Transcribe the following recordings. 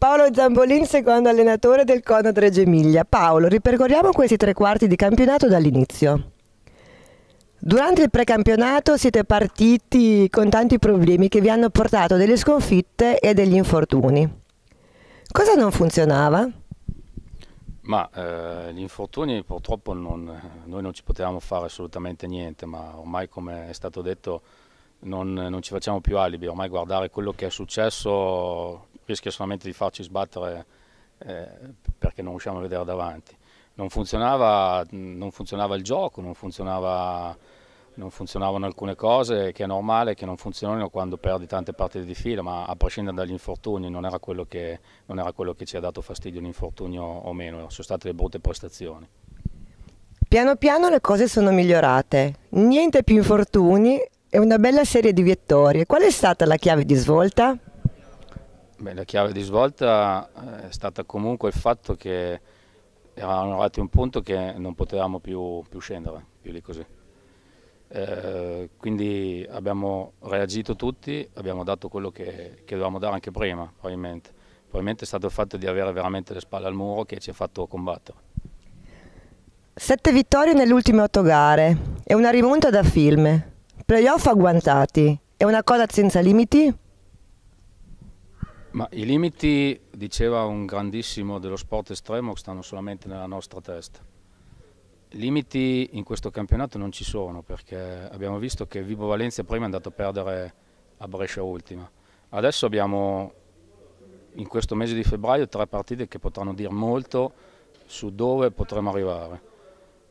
Paolo Zambolin, secondo allenatore del Cono Reggio Emilia. Paolo, ripercorriamo questi tre quarti di campionato dall'inizio. Durante il precampionato siete partiti con tanti problemi che vi hanno portato delle sconfitte e degli infortuni. Cosa non funzionava? Ma eh, gli infortuni purtroppo non, noi non ci potevamo fare assolutamente niente, ma ormai come è stato detto non, non ci facciamo più alibi, ormai guardare quello che è successo rischia solamente di farci sbattere eh, perché non riusciamo a vedere davanti. Non funzionava, non funzionava il gioco, non, funzionava, non, funzionavano alcune cose che è normale che non funzionino quando perdi tante partite di fila, ma a prescindere dagli infortuni non era quello che, era quello che ci ha dato fastidio un infortunio o meno, sono state le brutte prestazioni. Piano piano le cose sono migliorate, niente più infortuni e una bella serie di vittorie. Qual è stata la chiave di svolta? Beh, la chiave di svolta eh, è stata comunque il fatto che eravamo arrivati a un punto che non potevamo più, più scendere, più di così. Eh, quindi abbiamo reagito tutti, abbiamo dato quello che, che, dovevamo dare anche prima, probabilmente. Probabilmente è stato il fatto di avere veramente le spalle al muro che ci ha fatto combattere. Sette vittorie nelle ultime otto gare e una rimonta da film. Playoff agguantati. È una cosa senza limiti? Ma i limiti, diceva un grandissimo dello sport estremo, stanno solamente nella nostra testa. I Limiti in questo campionato non ci sono perché abbiamo visto che Vibo Valencia prima è andato a perdere a Brescia Ultima. Adesso abbiamo in questo mese di febbraio tre partite che potranno dire molto su dove potremo arrivare.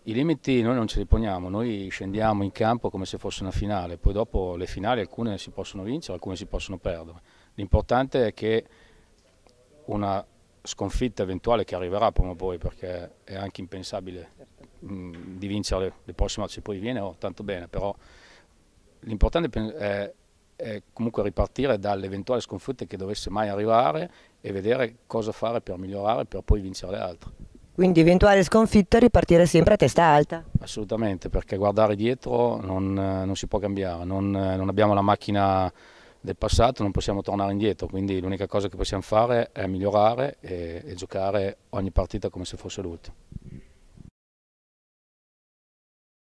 I limiti noi non ce li poniamo, noi scendiamo in campo come se fosse una finale, poi dopo le finali alcune si possono vincere, alcune si possono perdere. L'importante è che una sconfitta eventuale che arriverà prima o poi, perché è anche impensabile mh, mm, di vincere le prossime, se poi viene oh, tanto bene, però l'importante è, è comunque ripartire dall'eventuale sconfitta che dovesse mai arrivare e vedere cosa fare per migliorare per poi vincere le altre. Quindi eventuale sconfitta ripartire sempre a testa alta. Assolutamente, perché guardare dietro non, eh, non si può cambiare, non, eh, non, abbiamo la macchina del passato, non possiamo tornare indietro, quindi l'unica cosa che possiamo fare è migliorare e, e giocare ogni partita come se fosse l'ultima.